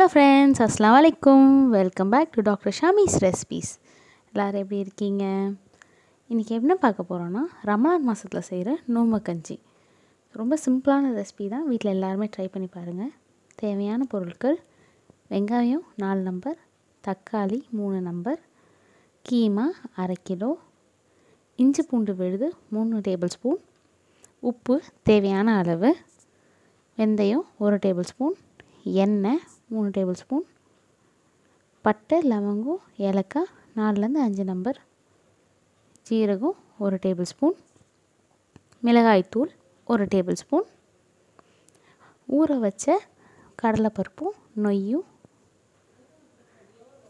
hello friends அஸ்லாம் வலைக்கும் welcome back to doctor Shami's recipes எல்லோரும் எப்படி இருக்கீங்க இன்றைக்கி என்ன பார்க்க போகிறோன்னா ரமலான் மாதத்தில் செய்கிற நோம்ப கஞ்சி ரொம்ப சிம்பிளான ரெசிபி தான் வீட்டில் எல்லாருமே ட்ரை பண்ணி பாருங்கள் தேவையான பொருட்கள் வெங்காயம் நாலு நம்பர் தக்காளி மூணு நம்பர் கீமா அரை கிலோ இஞ்சி பூண்டு விழுது மூணு டேபிள் ஸ்பூன் உப்பு தேவையான அளவு வெந்தயம் ஒரு டேபிள் ஸ்பூன் எண்ணெய் மூணு டேபிள் ஸ்பூன் பட்டை லவங்கம் ஏலக்காய் நாலுலேருந்து அஞ்சு நம்பர் சீரகம் ஒரு டேபிள் ஸ்பூன் மிளகாய்த்தூள் ஒரு டேபிள் ஸ்பூன் ஊற வச்ச கடலைப்பருப்பும் நொய்யும்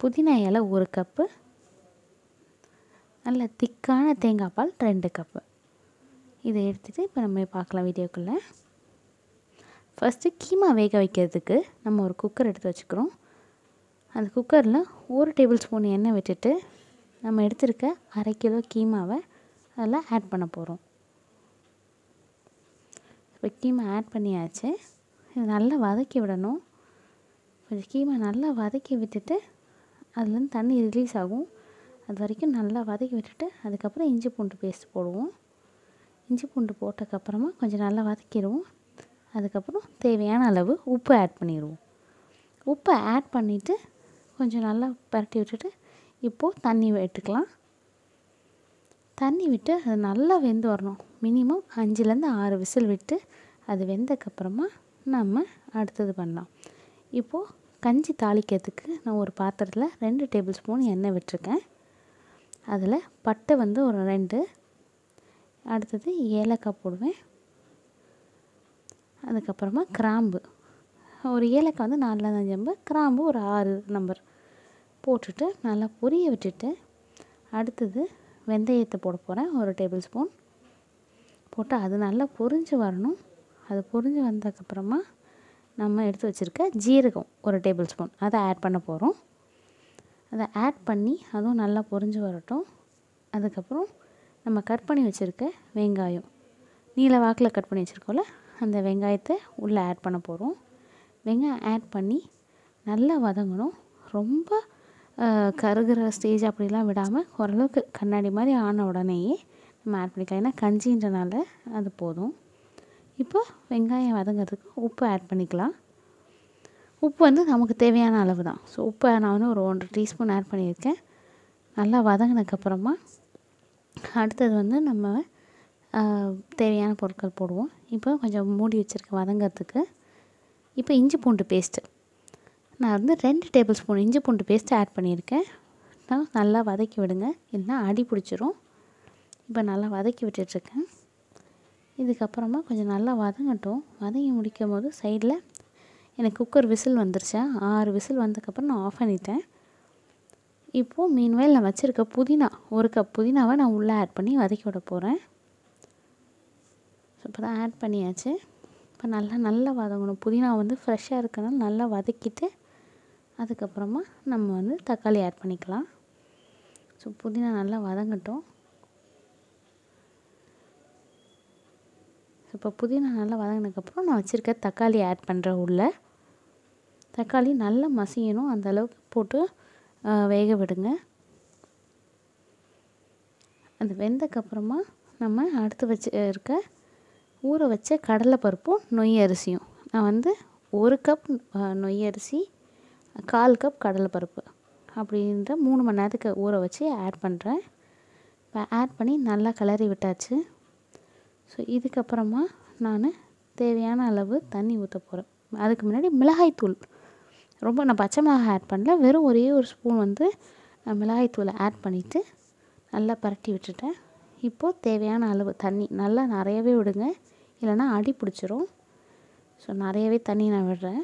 புதினா இலை ஒரு கப்பு நல்ல திக்கான தேங்காய் பால் ரெண்டு கப்பு இதை எடுத்துகிட்டு இப்போ நம்ம பார்க்கலாம் வீடியோக்குள்ளே ஃபஸ்ட்டு கீமா வேக வைக்கிறதுக்கு நம்ம ஒரு குக்கர் எடுத்து வச்சுக்கிறோம் அந்த குக்கரில் ஒரு டேபிள் ஸ்பூன் எண்ணெய் விட்டுட்டு நம்ம எடுத்திருக்க அரை கிலோ கீமாவை அதில் ஆட் பண்ண போகிறோம் இப்போ கீமா ஆட் பண்ணியாச்சு இது நல்லா வதக்கி விடணும் கொஞ்சம் கீமா நல்லா வதக்கி விட்டுட்டு அதுலேருந்து தண்ணி ரிலீஸ் ஆகும் அது வரைக்கும் நல்லா வதக்கி விட்டுட்டு அதுக்கப்புறம் இஞ்சி பூண்டு பேஸ்ட் போடுவோம் இஞ்சி பூண்டு போட்டதுக்கப்புறமா கொஞ்சம் நல்லா வதக்கிடுவோம் அதுக்கப்புறம் தேவையான அளவு உப்பு ஆட் பண்ணிடுவோம் உப்பை ஆட் பண்ணிவிட்டு கொஞ்சம் நல்லா பரட்டி விட்டுட்டு இப்போது தண்ணி எடுத்துக்கலாம் தண்ணி விட்டு அது நல்லா வெந்து வரணும் மினிமம் அஞ்சுலேருந்து ஆறு விசில் விட்டு அது வெந்ததுக்கப்புறமா நம்ம அடுத்தது பண்ணலாம் இப்போது கஞ்சி தாளிக்கிறதுக்கு நான் ஒரு பாத்திரத்தில் ரெண்டு டேபிள் ஸ்பூன் எண்ணெய் விட்டுருக்கேன் அதில் பட்டை வந்து ஒரு ரெண்டு அடுத்தது ஏலக்காய் போடுவேன் அதுக்கப்புறமா கிராம்பு ஒரு ஏலக்காய் வந்து நாலு அஞ்சு கிராம்பு ஒரு ஆறு நம்பர் போட்டுட்டு நல்லா பொரிய விட்டுட்டு அடுத்தது வெந்தயத்தை போட போகிறேன் ஒரு டேபிள் ஸ்பூன் போட்டு அது நல்லா பொரிஞ்சு வரணும் அது பொரிஞ்சு வந்ததுக்கப்புறமா நம்ம எடுத்து வச்சுருக்க ஜீரகம் ஒரு டேபிள் ஸ்பூன் அதை ஆட் பண்ண போகிறோம் அதை ஆட் பண்ணி அதுவும் நல்லா பொரிஞ்சு வரட்டும் அதுக்கப்புறம் நம்ம கட் பண்ணி வச்சுருக்க வெங்காயம் நீல வாக்கில் கட் பண்ணி வச்சுருக்கோம்ல அந்த வெங்காயத்தை உள்ளே ஆட் பண்ண போகிறோம் வெங்காயம் ஆட் பண்ணி நல்லா வதங்கணும் ரொம்ப கருகிற ஸ்டேஜ் அப்படிலாம் விடாமல் ஓரளவுக்கு கண்ணாடி மாதிரி ஆன உடனேயே நம்ம ஆட் பண்ணிக்கலாம் ஏன்னா கஞ்சின்றனால அது போதும் இப்போ வெங்காயம் வதங்கிறதுக்கு உப்பு ஆட் பண்ணிக்கலாம் உப்பு வந்து நமக்கு தேவையான அளவு தான் ஸோ உப்பை நான் வந்து ஒரு ஒன்றரை டீஸ்பூன் ஆட் பண்ணியிருக்கேன் நல்லா வதங்கினதுக்கப்புறமா அடுத்தது வந்து நம்ம தேவையான பொருட்கள் போடுவோம் இப்போ கொஞ்சம் மூடி வச்சுருக்கேன் வதங்கிறதுக்கு இப்போ இஞ்சி பூண்டு பேஸ்ட்டு நான் வந்து ரெண்டு டேபிள் ஸ்பூன் இஞ்சி பூண்டு பேஸ்ட்டு ஆட் பண்ணியிருக்கேன் நல்லா வதக்கி விடுங்க இல்லைனா அடி பிடிச்சிரும் இப்போ நல்லா வதக்கி விட்டுட்ருக்கேன் இதுக்கப்புறமா கொஞ்சம் நல்லா வதங்கட்டும் வதங்கி முடிக்கும் போது சைடில் எனக்கு குக்கர் விசில் வந்துருச்சா ஆறு விசில் வந்ததுக்கப்புறம் நான் ஆஃப் பண்ணிட்டேன் இப்போது மீன்வேல் நான் வச்சுருக்க புதினா ஒரு கப் புதினாவை நான் உள்ளே ஆட் பண்ணி வதக்கி விட போகிறேன் இப்போ தான் ஆட் பண்ணியாச்சு இப்போ நல்லா நல்லா வதங்கணும் புதினா வந்து ஃப்ரெஷ்ஷாக இருக்கனால நல்லா வதக்கிட்டு அதுக்கப்புறமா நம்ம வந்து தக்காளி ஆட் பண்ணிக்கலாம் ஸோ புதினா நல்லா வதங்கட்டும் இப்போ புதினா நல்லா வதங்கினதுக்கப்புறம் நான் வச்சுருக்க தக்காளி ஆட் பண்ணுற உள்ள தக்காளி நல்லா மசியணும் அந்த அளவுக்கு போட்டு வேக விடுங்க அந்த வெந்தக்கப்புறமா நம்ம அடுத்து வச்சு இருக்க ஊற வச்ச கடலைப்பருப்பும் நொய் அரிசியும் நான் வந்து ஒரு கப் நொய் அரிசி கால் கப் கடலைப்பருப்பு அப்படின்ற மூணு மணி நேரத்துக்கு ஊற வச்சு ஆட் பண்ணுறேன் இப்போ ஆட் பண்ணி நல்லா கிளறி விட்டாச்சு ஸோ இதுக்கப்புறமா நான் தேவையான அளவு தண்ணி ஊற்ற போகிறேன் அதுக்கு முன்னாடி மிளகாய்த்தூள் ரொம்ப நான் பச்சை மிளகாய் ஆட் பண்ணல வெறும் ஒரே ஒரு ஸ்பூன் வந்து நான் மிளகாய்த்தூளை ஆட் பண்ணிவிட்டு நல்லா பரட்டி விட்டுட்டேன் இப்போது தேவையான அளவு தண்ணி நல்லா நிறையவே விடுங்க இல்லைனா அடி பிடிச்சிரும் ஸோ நிறையவே தண்ணி நான் விடுறேன்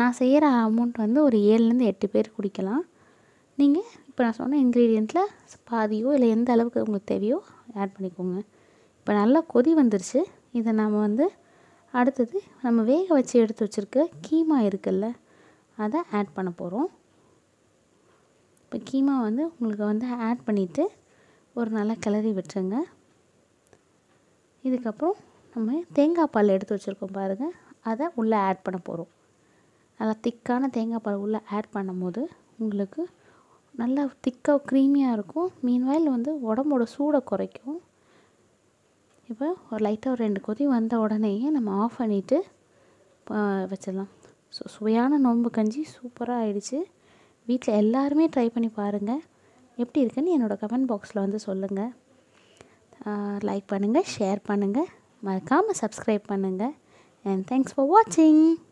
நான் செய்கிற அமௌண்ட் வந்து ஒரு ஏழுலேருந்து எட்டு பேர் குடிக்கலாம் நீங்கள் இப்போ நான் சொன்ன இன்க்ரீடியண்ட்டில் பாதியோ இல்லை எந்த அளவுக்கு உங்களுக்கு தேவையோ ஆட் பண்ணிக்கோங்க இப்போ நல்லா கொதி வந்துருச்சு இதை நாம் வந்து அடுத்தது நம்ம வேக வச்சு எடுத்து வச்சுருக்க கீமா இருக்குல்ல அதை ஆட் பண்ண போகிறோம் இப்போ கீமா வந்து உங்களுக்கு வந்து ஆட் பண்ணிவிட்டு ஒரு நல்லா கிளறி விட்டுருங்க இதுக்கப்புறம் நம்ம தேங்காய் பால் எடுத்து வச்சுருக்கோம் பாருங்கள் அதை உள்ளே ஆட் பண்ண போகிறோம் நல்லா திக்கான தேங்காய் பால் உள்ளே ஆட் பண்ணும் போது உங்களுக்கு நல்லா திக்காக க்ரீமியாக இருக்கும் மீன்வாயில் வந்து உடம்போட சூடை குறைக்கும் இப்போ ஒரு லைட்டாக ஒரு ரெண்டு கொதி வந்த உடனேயே நம்ம ஆஃப் பண்ணிவிட்டு வச்சிடலாம் ஸோ சுவையான நோன்பு கஞ்சி சூப்பராக ஆயிடுச்சு வீட்டில் எல்லாருமே ட்ரை பண்ணி பாருங்கள் எப்படி இருக்குன்னு என்னோடய கமெண்ட் பாக்ஸில் வந்து சொல்லுங்கள் லைக் பண்ணுங்கள் ஷேர் பண்ணுங்கள் மறக்காமல் சப்ஸ்கிரைப் பண்ணுங்கள் அண்ட் தேங்க்ஸ் ஃபார் வாட்சிங்